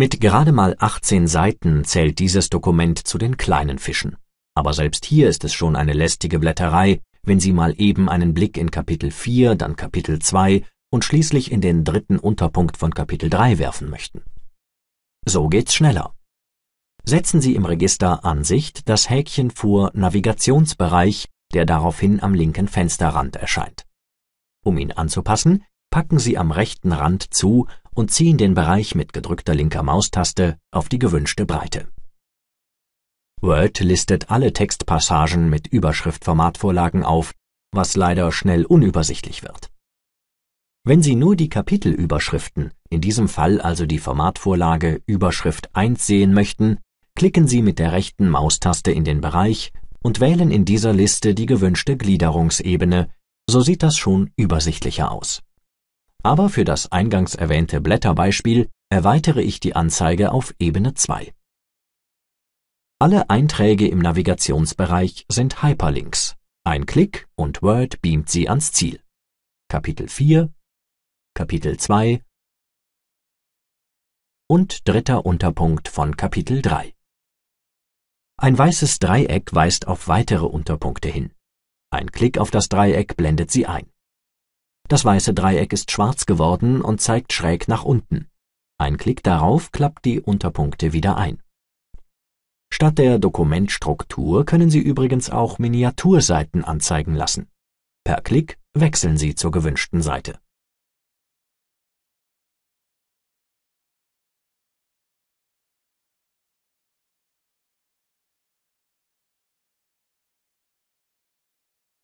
Mit gerade mal 18 Seiten zählt dieses Dokument zu den kleinen Fischen. Aber selbst hier ist es schon eine lästige Blätterei, wenn Sie mal eben einen Blick in Kapitel 4, dann Kapitel 2 und schließlich in den dritten Unterpunkt von Kapitel 3 werfen möchten. So geht's schneller. Setzen Sie im Register Ansicht das Häkchen vor Navigationsbereich, der daraufhin am linken Fensterrand erscheint. Um ihn anzupassen, packen Sie am rechten Rand zu und ziehen den Bereich mit gedrückter linker Maustaste auf die gewünschte Breite. Word listet alle Textpassagen mit Überschriftformatvorlagen auf, was leider schnell unübersichtlich wird. Wenn Sie nur die Kapitelüberschriften, in diesem Fall also die Formatvorlage Überschrift 1 sehen möchten, klicken Sie mit der rechten Maustaste in den Bereich und wählen in dieser Liste die gewünschte Gliederungsebene, so sieht das schon übersichtlicher aus aber für das eingangs erwähnte Blätterbeispiel erweitere ich die Anzeige auf Ebene 2. Alle Einträge im Navigationsbereich sind Hyperlinks. Ein Klick und Word beamt sie ans Ziel. Kapitel 4, Kapitel 2 und dritter Unterpunkt von Kapitel 3. Ein weißes Dreieck weist auf weitere Unterpunkte hin. Ein Klick auf das Dreieck blendet sie ein. Das weiße Dreieck ist schwarz geworden und zeigt schräg nach unten. Ein Klick darauf klappt die Unterpunkte wieder ein. Statt der Dokumentstruktur können Sie übrigens auch Miniaturseiten anzeigen lassen. Per Klick wechseln Sie zur gewünschten Seite.